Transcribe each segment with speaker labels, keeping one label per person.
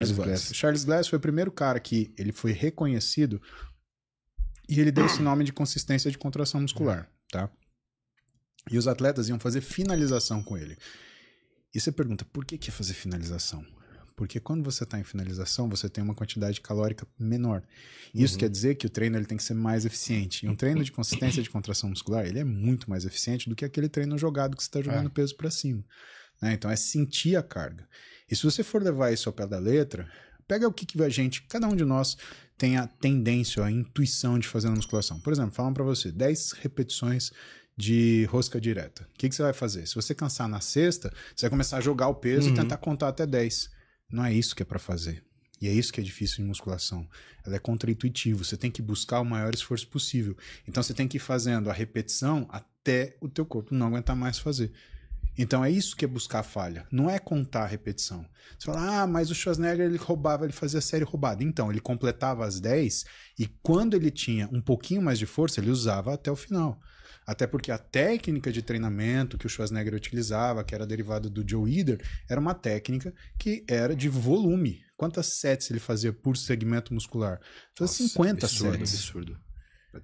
Speaker 1: Charles Glass.
Speaker 2: Charles Glass foi o primeiro cara que ele foi reconhecido e ele deu esse nome de consistência de contração muscular, tá? E os atletas iam fazer finalização com ele. E você pergunta, por que que é fazer finalização? Porque quando você está em finalização, você tem uma quantidade calórica menor. Isso uhum. quer dizer que o treino ele tem que ser mais eficiente. E um treino de consistência de contração muscular, ele é muito mais eficiente do que aquele treino jogado que você está jogando é. peso para cima. Né? Então é sentir a carga. E se você for levar isso ao pé da letra, pega o que, que a gente, cada um de nós, tem a tendência, a intuição de fazer na musculação. Por exemplo, falam para você 10 repetições de rosca direta. O que, que, você vai fazer? Se você cansar na sexta, você vai começar a jogar o peso uhum. e tentar contar até 10. Não é isso que é para fazer. E é isso que é difícil em musculação. Ela é contraintuitiva. Você tem que buscar o maior esforço possível. Então você tem que ir fazendo a repetição até o teu corpo não aguentar mais fazer. Então é isso que é buscar falha, não é contar a repetição. Você fala, ah, mas o Schwarzenegger ele roubava, ele fazia série roubada. Então, ele completava as 10 e quando ele tinha um pouquinho mais de força, ele usava até o final. Até porque a técnica de treinamento que o Schwarzenegger utilizava, que era derivada do Joe Eder, era uma técnica que era de volume. Quantas sets ele fazia por segmento muscular? Fazia Nossa, 50 absurdo. É absurdo.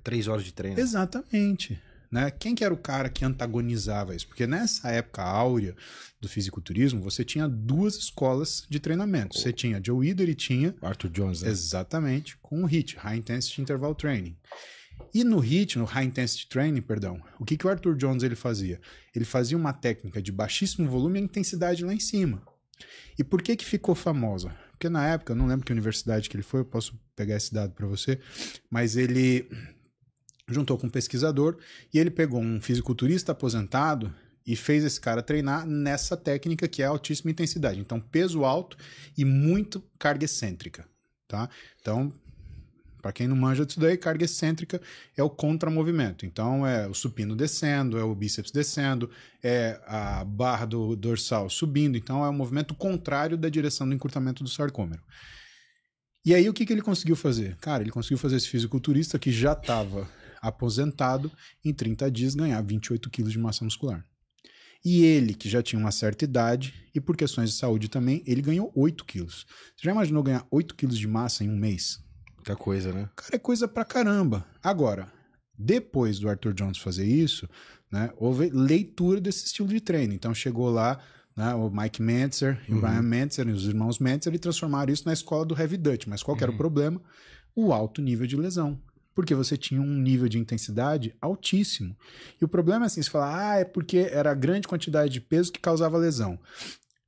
Speaker 2: Três horas de treino. Exatamente. Né? Quem que era o cara que antagonizava isso? Porque nessa época áurea do fisiculturismo, você tinha duas escolas de treinamento. Você tinha Joe Weider e tinha... Arthur Jones. Né? Exatamente, com o HIIT, High Intensity Interval Training. E no HIIT, no High Intensity Training, perdão, o que, que o Arthur Jones ele fazia? Ele fazia uma técnica de baixíssimo volume e intensidade lá em cima. E por que que ficou famosa? Porque na época, eu não lembro que universidade que ele foi, eu posso pegar esse dado para você, mas ele juntou com um pesquisador e ele pegou um fisiculturista aposentado e fez esse cara treinar nessa técnica que é altíssima intensidade. Então, peso alto e muito carga excêntrica, tá? Então, para quem não manja disso daí, carga excêntrica é o contramovimento. Então, é o supino descendo, é o bíceps descendo, é a barra do dorsal subindo. Então, é um movimento contrário da direção do encurtamento do sarcômero. E aí, o que, que ele conseguiu fazer? Cara, ele conseguiu fazer esse fisiculturista que já estava aposentado, em 30 dias ganhar 28 quilos de massa muscular. E ele, que já tinha uma certa idade, e por questões de saúde também, ele ganhou 8 quilos. Você já imaginou ganhar 8 quilos de massa em um mês? Muita coisa, né? Cara, é coisa pra caramba. Agora, depois do Arthur Jones fazer isso, né, houve leitura desse estilo de treino. Então chegou lá né, o Mike Mentzer uhum. o Brian Mentzer e os irmãos Mentzer e transformaram isso na escola do Heavy Dutch. Mas qual uhum. era o uhum. problema? O alto nível de lesão porque você tinha um nível de intensidade altíssimo. E o problema é assim, você fala, ah, é porque era a grande quantidade de peso que causava lesão.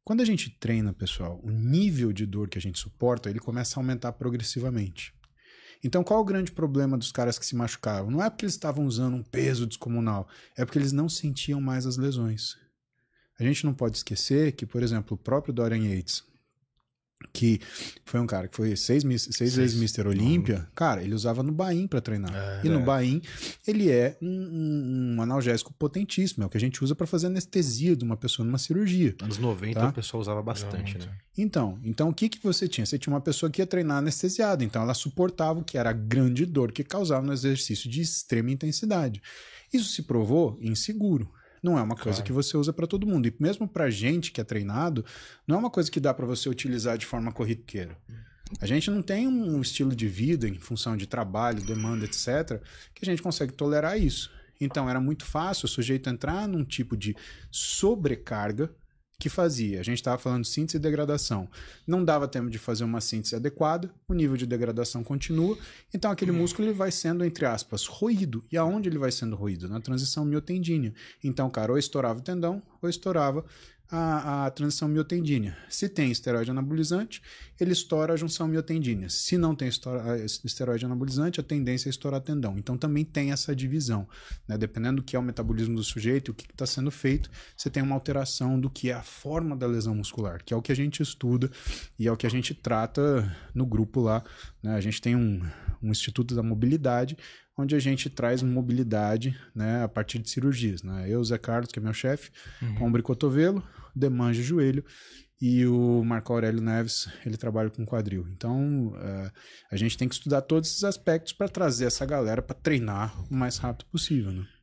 Speaker 2: Quando a gente treina, pessoal, o nível de dor que a gente suporta, ele começa a aumentar progressivamente. Então, qual o grande problema dos caras que se machucaram? Não é porque eles estavam usando um peso descomunal, é porque eles não sentiam mais as lesões. A gente não pode esquecer que, por exemplo, o próprio Dorian Yates, que foi um cara que foi seis, seis, seis. vezes Mr. Olímpia, uhum. cara, ele usava no Bain para treinar. É, e no é. Bain, ele é um, um, analgésico potentíssimo, é o que a gente usa para fazer anestesia de uma pessoa numa cirurgia. Anos 90 tá? pessoa usava bastante, Realmente. né? Então, então o que que você tinha? Você tinha uma pessoa que ia treinar anestesiada, então ela suportava o que era a grande dor que causava no exercício de extrema intensidade. Isso se provou inseguro. Não é uma coisa claro. que você usa para todo mundo. E mesmo para gente que é treinado, não é uma coisa que dá para você utilizar de forma corriqueira. A gente não tem um estilo de vida em função de trabalho, demanda, etc., que a gente consegue tolerar isso. Então era muito fácil o sujeito entrar num tipo de sobrecarga que fazia. A gente estava falando de síntese e degradação. Não dava tempo de fazer uma síntese adequada, o nível de degradação continua, então aquele uhum. músculo ele vai sendo, entre aspas, roído. E aonde ele vai sendo roído? Na transição miotendínea. Então, cara, ou estourava o tendão, ou estourava a, a transição miotendínea. Se tem esteroide anabolizante, ele estoura a junção miotendínea. Se não tem esteroide anabolizante, a tendência é estourar tendão. Então também tem essa divisão. Né? Dependendo do que é o metabolismo do sujeito, e o que está sendo feito, você tem uma alteração do que é a forma da lesão muscular, que é o que a gente estuda e é o que a gente trata no grupo lá. Né? A gente tem um, um Instituto da Mobilidade, onde a gente traz mobilidade né, a partir de cirurgias. Né? Eu, Zé Carlos, que é meu chefe, uhum. ombro e cotovelo, demanja e joelho, e o Marco Aurélio Neves, ele trabalha com quadril. Então, uh, a gente tem que estudar todos esses aspectos para trazer essa galera para treinar o mais rápido possível. Né?